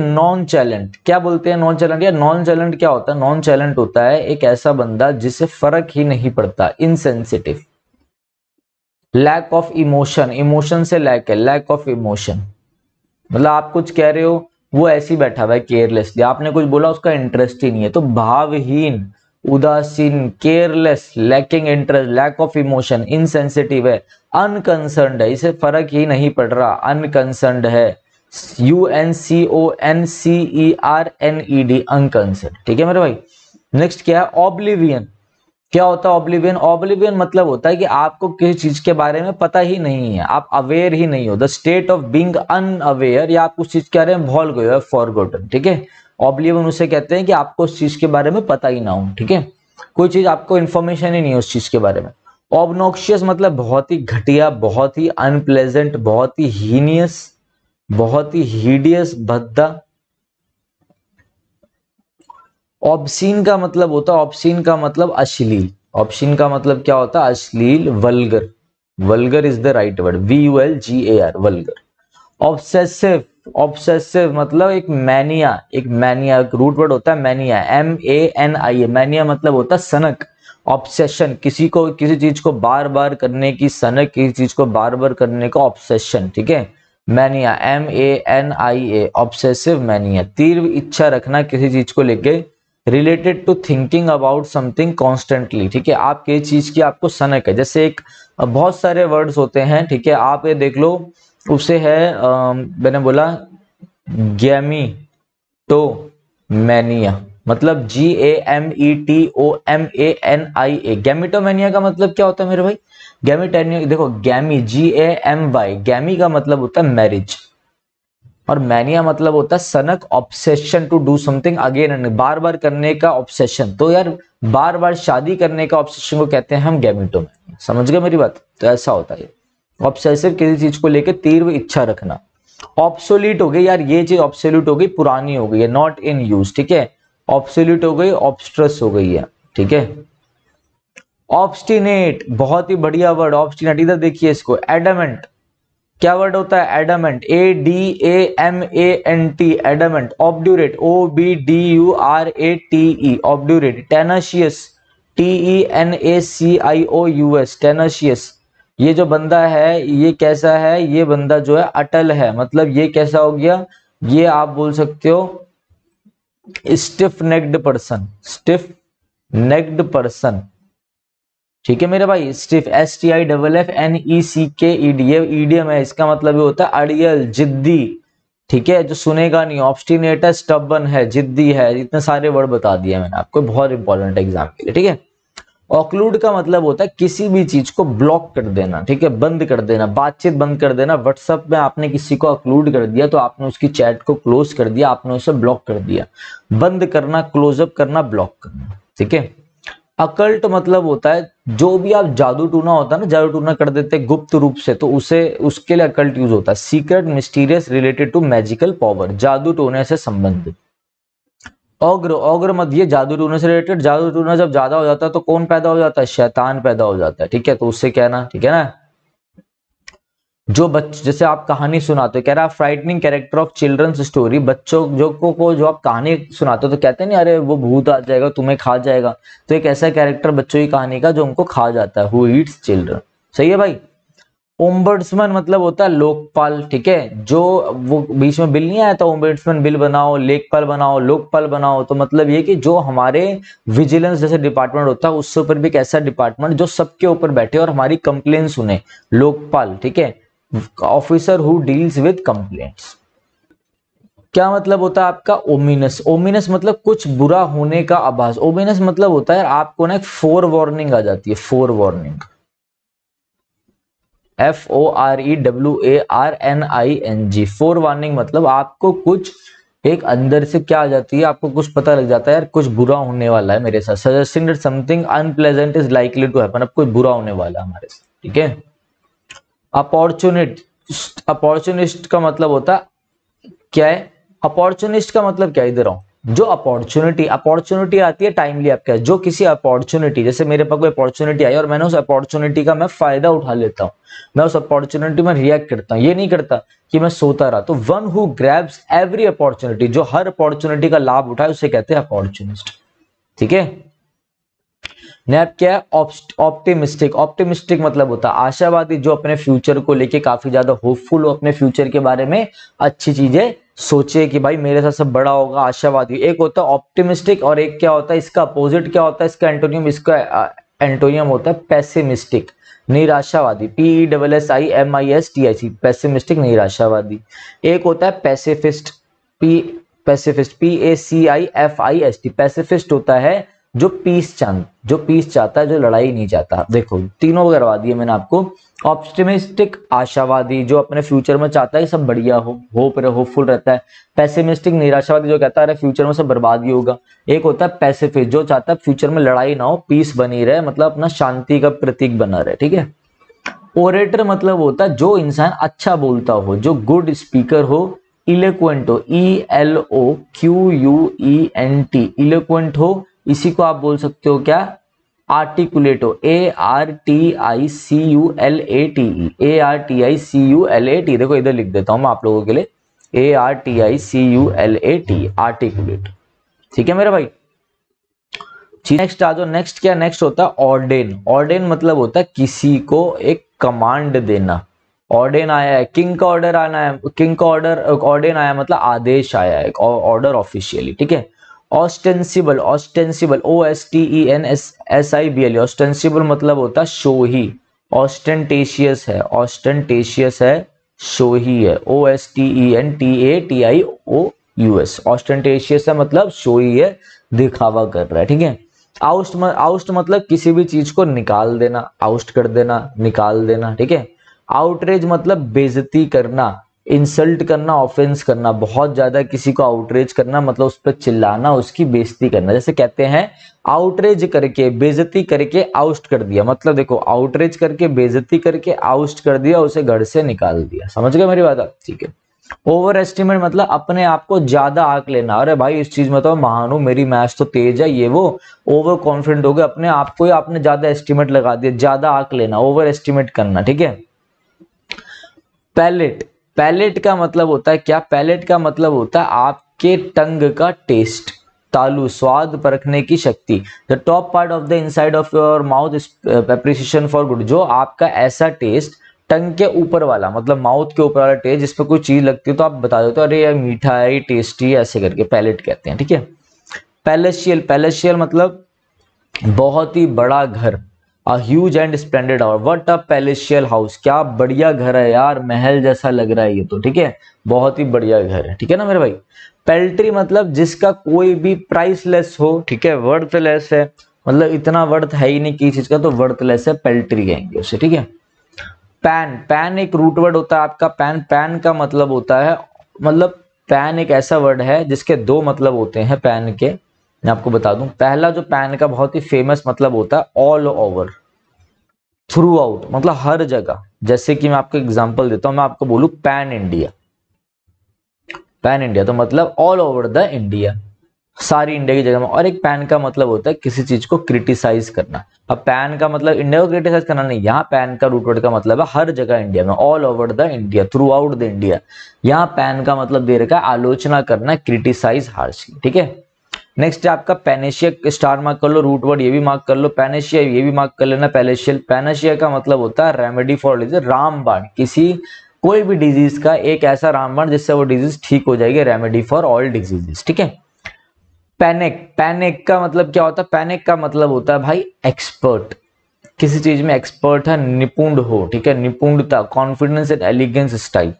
non चैलेंट क्या बोलते हैं नॉन चैलेंट या नॉन चैलेंट क्या होता है नॉन चैलेंट होता है एक ऐसा बंदा जिसे फर्क ही नहीं पड़ता insensitive lack of emotion emotion से लैक है लैक ऑफ इमोशन मतलब आप कुछ कह रहे हो वो ऐसे ही बैठा हुआ है केयरलेसली आपने कुछ बोला उसका इंटरेस्ट ही नहीं है तो भावहीन उदासीन careless lacking interest lack of emotion insensitive है अनकंसर्न है इसे फर्क ही नहीं पड़ रहा अनकंसर्न है U N C O N C E R N E D unconcern ठीक है मेरे भाई नेक्स्ट क्या है ऑब्लिवियन क्या होता है ऑब्लिवियन ऑब्लिवियन मतलब होता है कि आपको किसी चीज के बारे में पता ही नहीं है आप अवेयर ही नहीं हो the state of being aware या आप उस चीज के बारे में भूल गए हो फॉरगॉटन ठीक है ऑब्लिवियन उसे कहते हैं कि आपको उस चीज के बारे में पता ही ना हो ठीक है कोई चीज आपको इन्फॉर्मेशन ही नहीं है उस चीज के बारे में ऑबनोक्शियस मतलब बहुत ही घटिया बहुत ही अनप्लेजेंट बहुत ही हीनियस बहुत ही हीडियस भद्दा ऑप्शीन का मतलब होता है ऑप्शीन का मतलब अश्लील ऑप्शीन का मतलब क्या होता है अश्लील vulgar vulgar is the right word V U L G A R vulgar obsessive obsessive मतलब एक मैनिया एक मैनिया एक रूट वर्ड होता है mania M A N I A mania मतलब होता है सनक ऑब्सेशन किसी को किसी चीज को बार बार करने की सनक किसी चीज को बार बार करने का ऑब्सेशन ठीक है mania M A N I A obsessive mania तीव्र इच्छा रखना किसी चीज को लेके related to thinking about something constantly ठीक है आप किसी चीज की आपको सनक है जैसे एक बहुत सारे वर्ड्स होते हैं ठीक है आप ये देख लो उसे है आ, मैंने बोला गैमी टो मैनिया मतलब G A M E T O M A N I A gametomania का मतलब क्या होता है मेरे भाई गैमिटेनिया देखो गैमी जी ए एम वाई गैमी का मतलब होता है मैरिज और मैनिया मतलब होता है सनक obsession to do something again and बार बार करने का ऑब्सेशन तो यार बार बार शादी करने का ऑब्सेशन को कहते हैं हम गैमिटो में समझ गए मेरी बात तो ऐसा होता है ऑब्सेसिव किसी चीज को लेकर तीव्र इच्छा रखना ऑप्सोल्यूट हो गई यार ये चीज ऑप्सोल्यूट हो गई पुरानी हो गई है नॉट इन यूज ठीक है ऑप्सोल्यूट हो गई ऑप्स्ट्रस हो गई है ठीक है ऑब्स्टिनेट बहुत ही बढ़िया वर्ड ऑब्स्टिनेट इधर देखिए इसको एडमेंट क्या वर्ड होता है adamant A D A M A N T adamant obdurate O B D U R A T E obdurate tenacious T E N A C I O U S tenacious ये जो बंदा है ये कैसा है ये बंदा जो है अटल है मतलब ये कैसा हो गया ये आप बोल सकते हो stiff necked person stiff necked person ठीक है मेरे भाई stiff S T I double F N E C K ईडीएम ईडीएम है इसका मतलब ये होता है अड़ियल जिद्दी ठीक है जो सुनेगा नहीं ऑब्स्टिनेट है स्टबन है जिद्दी है इतने सारे वर्ड बता दिए मैंने आपको बहुत इंपॉर्टेंट एग्जाम के लिए ठीक है ऑक्लूड का मतलब होता है किसी भी चीज को ब्लॉक कर देना ठीक है बंद कर देना बातचीत बंद कर देना व्हाट्सएप में आपने किसी को ऑक्लूड कर दिया तो आपने उसकी चैट को क्लोज कर दिया आपने उसे ब्लॉक कर दिया बंद करना क्लोजअप करना ब्लॉक करना ठीक है अकल्ट मतलब होता है जो भी आप जादू टूना होता है ना जादू टूना कर देते हैं गुप्त रूप से तो उसे उसके लिए अकल्ट यूज होता है secret mysterious related to magical power जादू टोने से संबंधित अग्र अग्र मत ये जादू टूना से रिलेटेड जादू टूना जब ज्यादा हो जाता है तो कौन पैदा हो जाता है शैतान पैदा हो जाता है ठीक है तो उससे कहना ठीक है ना जो बच्चे जैसे आप कहानी सुनाते हो कह रहा है frightening character of children's story बच्चों जो को, को जो आप कहानी सुनाते हो तो कहते हैं नहीं अरे वो भूत आ जाएगा तुम्हें खा जाएगा तो एक ऐसा कैरेक्टर बच्चों की कहानी का जो उनको खा जाता है हु ईट्स चिल्ड्रन सही है भाई ओम्बर्ड्समैन मतलब होता है लोकपाल ठीक है जो वो बीच में बिल नहीं आया था ओम्बर्ड्समैन बिल बनाओ लेखपाल बनाओ लोकपाल बनाओ तो मतलब ये कि जो हमारे विजिलेंस जैसे डिपार्टमेंट होता है उससे ऊपर भी एक ऐसा डिपार्टमेंट जो सबके ऊपर बैठे और हमारी कंप्लेन सुने लोकपाल ठीक है officer who deals with complaints क्या मतलब होता है आपका ओमिनस ओमिनस मतलब कुछ बुरा होने का आभास ओमिनस मतलब होता है आपको ना एक फोर वार्निंग आ जाती है forewarning F O R E W A R N I N G forewarning मतलब आपको कुछ एक अंदर से क्या आ जाती है आपको कुछ पता लग जाता है यार कुछ बुरा होने वाला है मेरे साथ suggesting that something unpleasant is likely to happen अब कुछ बुरा होने वाला है हमारे साथ ठीक है अपॉर्चुनिट अपॉर्चुनिस्ट का मतलब होता क्या है अपॉर्चुनिस्ट का मतलब क्या इधर आओ जो अपॉर्चुनिटी अपॉर्चुनिटी आती है टाइमली आपके जो किसी अपॉर्चुनिटी जैसे मेरे पास कोई अपॉर्चुनिटी आई और मैंने उस अपॉर्चुनिटी का मैं फायदा उठा लेता हूँ मैं उस अपॉर्चुनिटी में रिएक्ट करता हूँ ये नहीं करता कि मैं सोता रहा तो one who grabs every opportunity जो हर अपॉर्चुनिटी का लाभ उठाए उसे कहते हैं अपॉर्चुनिस्ट ठीक है नेप क्या है ऑप्टिमिस्टिक ऑप्टिमिस्टिक मतलब होता है आशावादी जो अपने फ्यूचर को लेके काफी ज्यादा होपफुल हो अपने फ्यूचर के बारे में अच्छी चीजें सोचे कि भाई मेरे साथ सब बड़ा होगा आशावादी एक होता है ऑप्टिमिस्टिक और एक क्या होता है इसका अपोजिट क्या होता है इसका एंटोनियम इसका एंटोनियम होता है पैसिमिस्टिक निराशावादी P double S I M I S T I C pessimistic निराशावादी एक होता है pacifist P pacifist P A C I F I S T pacifist होता है जो पीस चांद जो पीस चाहता है जो लड़ाई नहीं चाहता देखो तीनों करवा दिए मैंने आपको ऑप्टिमिस्टिक आशावादी जो अपने फ्यूचर में चाहता है कि सब बढ़िया हो होप रहे होपफुल रहता है पैसिमिस्टिक निराशावादी जो कहता है अरे फ्यूचर में सब बर्बाद ही होगा एक होता है पैसिफिक जो चाहता है फ्यूचर में लड़ाई ना हो पीस बनी रहे मतलब अपना शांति का प्रतीक बना रहे ठीक है ओरेटर मतलब होता है जो इंसान अच्छा बोलता हो जो गुड स्पीकर हो इलेक्वेंट हो E L O Q U E N T eloquent हो इसी को आप बोल सकते हो क्या articulate A R T I C U L A T E A R T I C U L A T देखो इधर लिख देता हूं मैं आप लोगों के लिए A R T I C U L A T articulate ठीक है मेरा भाई नेक्स्ट आ जाओ नेक्स्ट क्या नेक्स्ट होता है ऑर्डेन ऑर्डेन मतलब होता है किसी को एक कमांड देना ऑर्डेन आया है किंग का ऑर्डर आना है किंग का ऑर्डर ऑर्डेन आया मतलब आदेश आया है ऑर्डर ऑफिशियली ठीक है ostensible ostensible O S T E N S S I B L ostensible मतलब होता है शो ही ऑस्टेंटेशियस है ऑस्टेंटेशियस है शो ही है O S T E N T A T I O U S ostentatious है मतलब शो ही है दिखावा कर रहा है ठीक है आउस्ट आउस्ट मतलब किसी भी चीज को निकाल देना आउस्ट कर देना निकाल देना ठीक है आउटरेज मतलब बेजती करना इंसल्ट करना ऑफेंस करना बहुत ज्यादा किसी को आउटरेज करना मतलब उस पर चिल्लाना उसकी बेजती करना जैसे कहते हैं आउटरेज करके बेजती करके आउस्ट कर दिया मतलब देखो आउटरेज करके बेजती करके आउस्ट कर दिया उसे घर से निकाल दिया समझ गए मेरी बात ठीक है ओवर एस्टिमेट मतलब अपने आप को ज्यादा आंक लेना अरे भाई इस चीज में तो महान हूं मेरी मैच तो तेज है ये वो ओवर कॉन्फिडेंट हो गए अपने आप को ही आपने ज्यादा एस्टिमेट लगा दिया ज्यादा आंक लेना ओवर एस्टिमेट करना ठीक है पैलेट पैलेट का मतलब होता है क्या पैलेट का मतलब होता है आपके टंग का टेस्ट तालु स्वाद परखने की शक्ति the top part of the inside of your mouth appreciation for good जो आपका ऐसा टेस्ट टंग के ऊपर वाला मतलब माउथ के ऊपर वाला टेस्ट जिसपे कोई चीज लगती है तो आप बता देते हो अरे ये मीठा है ये टेस्टी है ऐसे करके पैलेट कहते हैं ठीक है पैलेशियल पैलेशियल मतलब बहुत ही बड़ा घर a huge and splendid our what a palatial house क्या बढ़िया घर है यार महल जैसा लग रहा है ये तो ठीक है बहुत ही बढ़िया घर है ठीक है ना मेरे भाई पेल्ट्री मतलब जिसका कोई भी प्राइसलेस हो ठीक है वर्थलेस है मतलब इतना वर्थ है ही नहीं किसी चीज का तो वर्थलेस है पेल्ट्री कहेंगे उसे ठीक है पैन पैन एक रूट वर्ड होता है आपका पैन पैन का मतलब होता है मतलब पैन एक ऐसा वर्ड है जिसके दो मतलब होते हैं पैन के मैं आपको बता दूं पहला जो पैन का बहुत ही फेमस मतलब होता है ऑल ओवर थ्रू आउट मतलब हर जगह जैसे कि मैं आपको एग्जाम्पल देता हूं मैं आपको बोलू पैन इंडिया पैन इंडिया तो मतलब ऑल ओवर द इंडिया सारी इंडिया की जगह में और एक पैन का मतलब होता है किसी चीज को क्रिटिसाइज करना अब पैन का मतलब इंडिया को क्रिटिसाइज करना नहीं यहाँ पैन का रूट वर्ड का मतलब है हर जगह इंडिया में all over the India throughout the India यहाँ पैन का मतलब दे रखा है आलोचना करना क्रिटिसाइज हार्शली ठीक है नेक्स्ट है आपका पैनेशिया स्टार मार्क कर लो रूट वर्ड ये भी मार्क कर लो पैनेशिया ये भी मार्क कर लेना पैलेशियल पैनेशिया का मतलब होता है रेमेडी फॉर डिजीज रामबाण किसी कोई भी डिजीज का एक ऐसा रामबाण जिससे वो डिजीज ठीक हो जाएगी रेमेडी फॉर ऑल डिजीजेस ठीक है पैनिक पैनिक का मतलब क्या होता है पैनिक का मतलब होता है भाई एक्सपर्ट किसी चीज में एक्सपर्ट है निपुण हो ठीक है निपुणता confidence and elegance style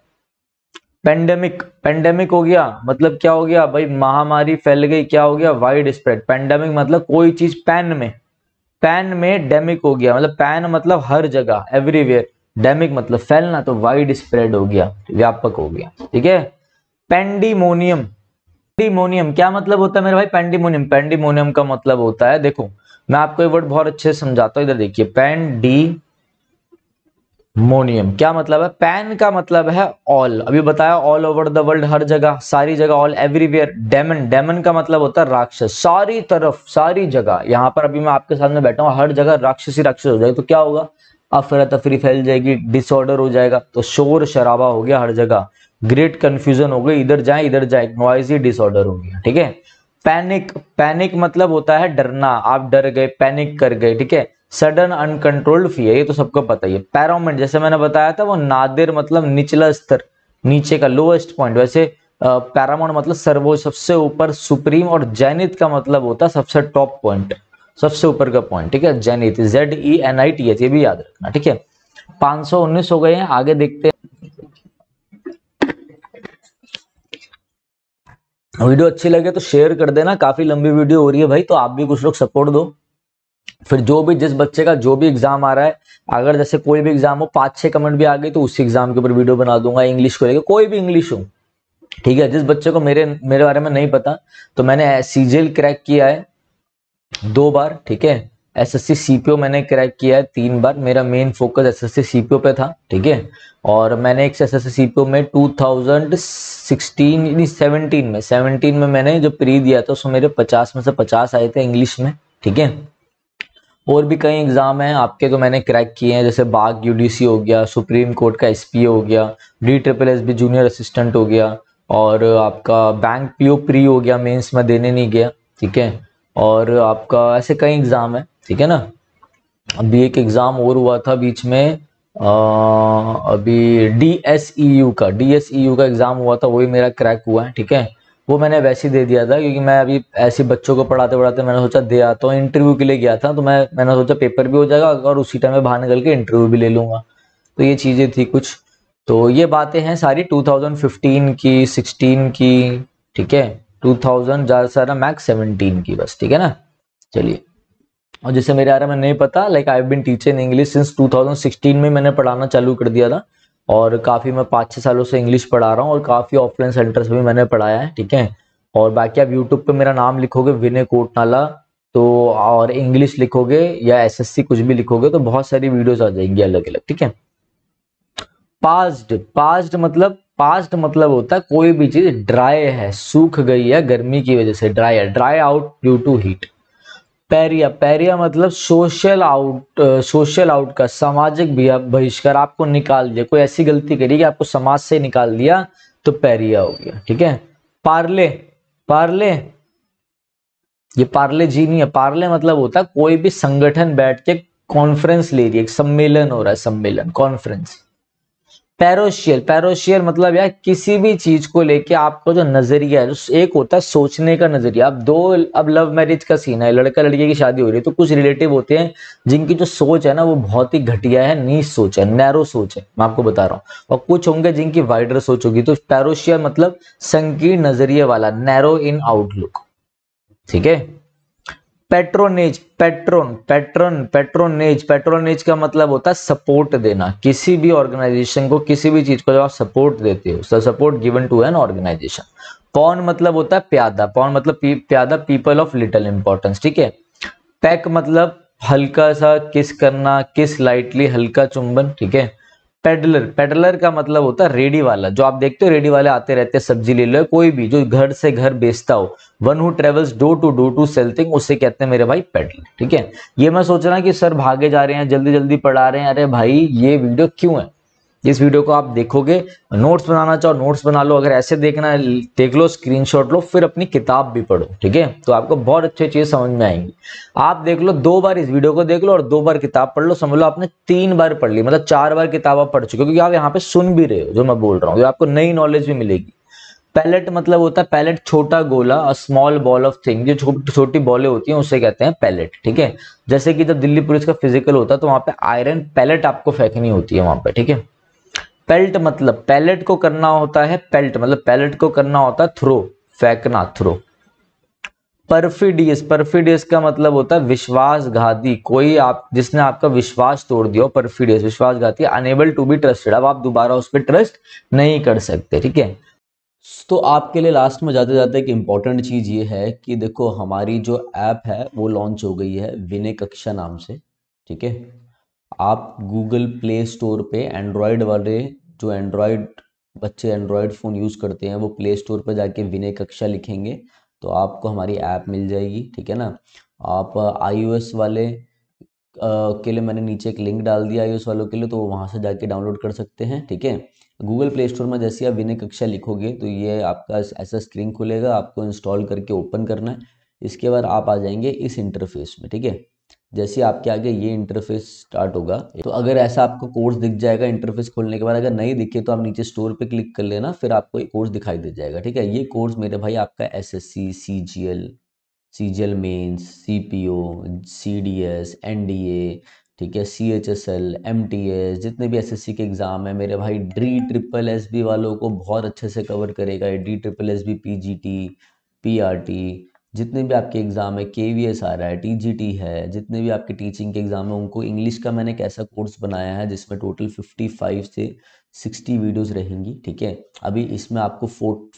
pandemic pandemic हो गया मतलब क्या हो गया भाई महामारी फैल गई क्या हो गया वाइड स्प्रेड पेंडेमिक मतलब कोई चीज पैन में पैन में डेमिक हो गया मतलब पैन मतलब हर जगह एवरीवेयर डेमिक मतलब फैलना तो वाइड स्प्रेड हो गया व्यापक हो गया ठीक है पेंडीमोनियम पेंडीमोनियम क्या मतलब होता है मेरे भाई पेंडीमोनियम पेंडीमोनियम का मतलब होता है देखो मैं आपको ये वर्ड बहुत अच्छे से समझाता हूँ इधर देखिए पेंडी मोनियम क्या मतलब है पैन का मतलब है ऑल अभी बताया ऑल ओवर द वर्ल्ड हर जगह सारी जगह ऑल एवरीवेयर डेमन डेमन का मतलब होता है राक्षस सारी तरफ सारी जगह यहाँ पर अभी मैं आपके सामने बैठा हूं हर जगह राक्षसी राक्षस हो जाएगी तो क्या होगा अफरा तफरी फैल जाएगी डिसऑर्डर हो जाएगा तो शोर शराबा हो गया हर जगह ग्रेट कंफ्यूजन हो गई इधर जाए इधर जाए नॉइजी डिसऑर्डर हो गया ठीक है पैनिक पैनिक मतलब होता है डरना आप डर गए पैनिक कर गए ठीक है सडन अनकंट्रोल्ड फी है ये तो सबको पता ही है पैरामेंट जैसे मैंने बताया था वो नादिर मतलब निचला स्तर नीचे का लोएस्ट पॉइंट वैसे पैरामाउंट मतलब सर्वोच्च सबसे ऊपर सुप्रीम और जैनित का मतलब होता है सबसे टॉप पॉइंट सबसे ऊपर का पॉइंट ठीक है zenith Z E N I T H ये भी याद रखना ठीक है 519 हो गए हैं आगे देखते हैं वीडियो अच्छी लगे तो शेयर कर देना काफी लंबी वीडियो हो रही है भाई तो आप भी कुछ लोग सपोर्ट दो फिर जो भी जिस बच्चे का जो भी एग्जाम आ रहा है अगर जैसे कोई भी एग्जाम हो पांच छह कमेंट भी आ गई तो उसी एग्जाम के ऊपर वीडियो बना दूंगा इंग्लिश को लेकर कोई भी इंग्लिश हो ठीक है जिस बच्चे को मेरे मेरे बारे में नहीं पता तो मैंने सीजीएल क्रैक किया है दो बार ठीक है एस एसएससी सीपीओ मैंने क्रैक किया है तीन बार मेरा main focus S SSC CPO पे था ठीक है और मैंने एक एसएससी सीपीओ में टू थाउजेंड सिक्सटीन सेवनटीन में सेवनटीन में मैंने जो प्री दिया था उसमें मेरे पचास में से पचास आए थे इंग्लिश में ठीक है और भी कई एग्ज़ाम हैं आपके तो मैंने क्रैक किए हैं जैसे बाग यूडीसी हो गया सुप्रीम कोर्ट का एसपीए हो गया D triple S B junior assistant हो गया और आपका बैंक पीओ प्री हो गया मेंस में देने नहीं गया ठीक है और आपका ऐसे कई एग्ज़ाम है ठीक है ना अभी एक एग्ज़ाम और हुआ था बीच में अभी डी एस ई यू का डी एस ई यू का एग्ज़ाम हुआ था वही मेरा क्रैक हुआ है ठीक है वो मैंने वैसे ही दे दिया था क्योंकि मैं अभी ऐसे बच्चों को पढ़ाते पढ़ाते मैंने सोचा दे आता हूँ इंटरव्यू के लिए गया था तो मैं मैंने सोचा पेपर भी हो जाएगा और उसी टाइम में बाहर निकल के इंटरव्यू भी ले लूंगा तो ये चीज़ें थी कुछ तो ये बातें हैं सारी 2015 की 16 की ठीक है 2000 ज़्यादा सारा मैक्स 17 की बस ठीक है ना चलिए और जैसे मेरे आ रहा मैं नहीं पता like I been teacher in English since 2016 में मैंने पढ़ाना चालू कर दिया था और काफ़ी मैं पाँच छः सालों से इंग्लिश पढ़ा रहा हूँ और काफ़ी ऑफलाइन सेंटर्स भी मैंने पढ़ाया है ठीक है और बाकी आप यूट्यूब पे मेरा नाम लिखोगे विनय कोटनाला तो और इंग्लिश लिखोगे या एसएससी कुछ भी लिखोगे तो बहुत सारी वीडियोस आ जाएंगी अलग अलग ठीक है पास्ट पास्ट मतलब पास्ट मतलब होता है कोई भी चीज ड्राई है सूख गई है गर्मी की वजह से ड्राई है dry out due to heat pariah pariah मतलब सोशल आउट सोशल आउट का सामाजिक बहिष्कार आपको निकाल दिया कोई ऐसी गलती करी कि आपको समाज से निकाल दिया तो पैरिया हो गया ठीक है पार्ले पार्ले ये पार्ले जी नहीं है पार्ले मतलब होता है कोई भी संगठन बैठ के कॉन्फ्रेंस ले रही है सम्मेलन हो रहा है सम्मेलन कॉन्फ्रेंस पैरोशियल पैरोशियल मतलब यार किसी भी चीज को लेके आपका जो नजरिया है एक होता है सोचने का नजरिया अब दो अब लव मैरिज का सीन है लड़का लड़की की शादी हो रही है तो कुछ रिलेटिव होते हैं जिनकी जो सोच है ना वो बहुत ही घटिया है नीच सोच है नैरो सोच है मैं आपको बता रहा हूँ और कुछ होंगे जिनकी वाइडर सोच होगी तो पैरोशियल मतलब संकीर्ण नजरिए वाला नैरो इन आउटलुक ठीक है patronage patron patron patronage patronage का मतलब होता है सपोर्ट देना किसी भी ऑर्गेनाइजेशन को किसी भी चीज को जब आप सपोर्ट देते हो support given to an organisation pawn मतलब होता है प्यादा पॉन मतलब पी, प्यादा पीपल ऑफ लिटल इंपॉर्टेंस ठीक है पैक मतलब हल्का सा किस करना किस लाइटली हल्का चुंबन ठीक है पेडलर पेडलर का मतलब होता है रेडी वाला जो आप देखते हो रेडी वाले आते रहते हैं सब्जी ले लो कोई भी जो घर से घर बेचता हो one who travels door to door to sell thing उसे कहते हैं मेरे भाई पेडलर ठीक है ये मैं सोच रहा कि सर भागे जा रहे हैं जल्दी जल्दी पढ़ा रहे हैं अरे भाई ये वीडियो क्यों है इस वीडियो को आप देखोगे नोट्स बनाना चाहो नोट्स बना लो अगर ऐसे देखना है देख लो स्क्रीन लो फिर अपनी किताब भी पढ़ो ठीक है तो आपको बहुत अच्छी चीज़ समझ में आएंगी आप देख लो दो बार इस वीडियो को देख लो और दो बार किताब पढ़ लो समझ लो आपने तीन बार पढ़ ली मतलब चार बार किताब आप पढ़ चुके क्योंकि आप यहाँ पे सुन भी रहे हो जो मैं बोल रहा हूँ तो आपको नई नॉलेज भी मिलेगी पैलेट मतलब होता है पैलेट छोटा गोला स्मॉल बॉल ऑफ थिंग जो छोटी छोटी बॉलें होती हैं उसे कहते हैं पैलेट ठीक है जैसे कि जब दिल्ली पुलिस का फिजिकल होता है तो वहां पे आयरन पैलेट आपको फेंकनी होती है वहां पे ठीक है पेल्ट मतलब पैलेट को करना होता है पेल्ट मतलब पैलेट को करना होता है थ्रो फेंकना थ्रो परफिडियस परफिडियस का मतलब होता है विश्वासघाती कोई आप जिसने आपका विश्वास तोड़ दिया परफिडियस विश्वासघाती अनेबल टू बी ट्रस्टेड अब आप दोबारा उस पर ट्रस्ट नहीं कर सकते ठीक है तो आपके लिए लास्ट में जाते जाते एक इम्पॉर्टेंट चीज़ ये है कि देखो हमारी जो ऐप है वो लॉन्च हो गई है विनय कक्षा नाम से ठीक है आप गूगल प्ले स्टोर पे एंड्रॉयड वाले जो एंड्रॉयड बच्चे एंड्रॉयड फ़ोन यूज़ करते हैं वो प्ले स्टोर पर जाके विनय कक्षा लिखेंगे तो आपको हमारी ऐप मिल जाएगी ठीक है ना आप आईओएस uh, वाले uh, के लिए मैंने नीचे एक लिंक डाल दिया आईओएस वालों के लिए तो वहाँ से जाके डाउनलोड कर सकते हैं ठीक है गूगल प्ले स्टोर में जैसे आप विनय कक्षा लिखोगे तो ये आपका ऐसा स्क्रीन खुलेगा आपको इंस्टॉल करके ओपन करना है इसके बाद आप आ जाएंगे इस इंटरफेस में ठीक है जैसे आपके आगे ये इंटरफेस स्टार्ट होगा तो अगर ऐसा आपको कोर्स दिख जाएगा इंटरफेस खोलने के बाद अगर नहीं दिखे तो आप नीचे स्टोर पे क्लिक कर लेना फिर आपको एक कोर्स दिखाई दे जाएगा ठीक है ये कोर्स मेरे भाई आपका S S C C G L C G L mains C P O C D S N D A ठीक है C H S L M T S जितने भी एस एस सी के एग्ज़ाम है मेरे भाई डी ट्रिपल एस बी वालों को बहुत अच्छे से कवर करेगा D triple S B P G T P R T जितने भी आपके एग्ज़ाम है के वी एस आ रहा है टी जी टी है जितने भी आपके टीचिंग के एग्ज़ाम है उनको इंग्लिश का मैंने एक ऐसा कोर्स बनाया है जिसमें टोटल फिफ्टी फाइव से सिक्सटी वीडियोस रहेंगी ठीक है अभी इसमें आपको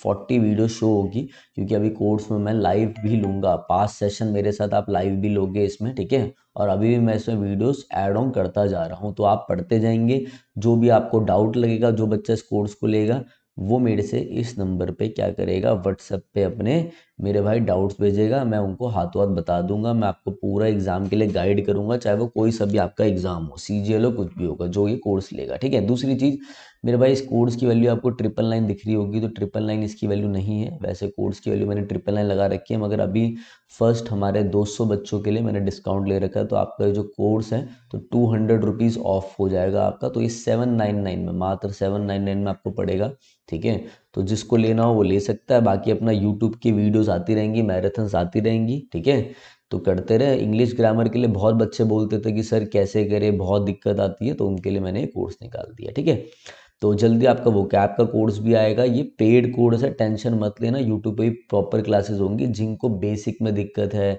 फोर्टी वीडियो शो होगी क्योंकि अभी कोर्स में मैं लाइव भी लूँगा पास सेशन मेरे साथ आप लाइव भी लोगे इसमें ठीक है और अभी भी मैं इसमें वीडियोस एड ऑन करता जा रहा हूँ तो आप पढ़ते जाएंगे जो भी आपको डाउट लगेगा जो बच्चा इस कोर्स को लेगा वो मेरे से इस नंबर पे क्या करेगा व्हाट्सएप पे अपने मेरे भाई डाउट्स भेजेगा मैं उनको हाथों हाथ बता दूंगा मैं आपको पूरा एग्ज़ाम के लिए गाइड करूंगा चाहे वो कोई सा भी आपका एग्ज़ाम हो सी जी एल हो कुछ भी होगा जो ये कोर्स लेगा ठीक है दूसरी चीज़ मेरे भाई इस कोर्स की वैल्यू आपको ट्रिपल नाइन दिख रही होगी तो ट्रिपल नाइन इसकी वैल्यू नहीं है वैसे कोर्स की वैल्यू मैंने ट्रिपल नाइन लगा रखी है मगर अभी फर्स्ट हमारे 200 बच्चों के लिए मैंने डिस्काउंट ले रखा है तो आपका जो कोर्स है तो टू हंड्रेड रुपीज़ ऑफ हो जाएगा आपका तो ये सेवन नाइन नाइन में मात्र सेवन नाइन नाइन में आपको पड़ेगा ठीक है तो जिसको लेना हो वो ले सकता है बाकी अपना यूट्यूब की वीडियोस आती रहेंगी मैराथन्स आती रहेंगी ठीक है तो करते रहे इंग्लिश ग्रामर के लिए बहुत बच्चे बोलते थे कि सर कैसे करें बहुत दिक्कत आती है तो उनके लिए मैंने कोर्स निकाल दिया ठीक है तो जल्दी आपका वो कैप का कोर्स भी आएगा ये पेड कोर्स है टेंशन मत लेना यूट्यूब पे ही प्रॉपर क्लासेस होंगी जिनको बेसिक में दिक्कत है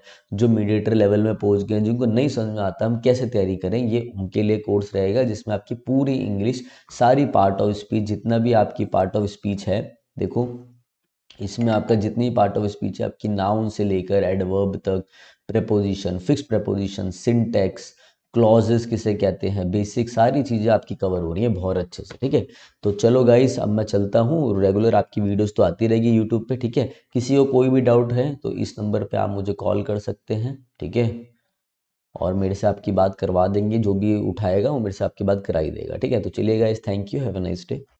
जो मीडिएटर लेवल में पहुंच गए जिनको नहीं समझ में आता हम कैसे तैयारी करें ये उनके लिए कोर्स रहेगा जिसमें आपकी पूरी इंग्लिश सारी पार्ट ऑफ स्पीच जितना भी आपकी पार्ट ऑफ स्पीच है देखो इसमें आपका जितनी पार्ट ऑफ स्पीच है आपकी नाउन से लेकर एडवर्ब तक preposition fix preposition syntax clauses किसे कहते हैं बेसिक सारी चीज़ें आपकी कवर हो रही हैं बहुत अच्छे से ठीक है तो चलो गाइस अब मैं चलता हूँ रेगुलर आपकी वीडियोस तो आती रहेगी यूट्यूब पे ठीक है किसी को कोई भी डाउट है तो इस नंबर पे आप मुझे कॉल कर सकते हैं ठीक है और मेरे से आपकी बात करवा देंगे जो भी उठाएगा वो मेरे से आपकी बात करा ही देगा ठीक है तो चलिए guys thank you have a nice day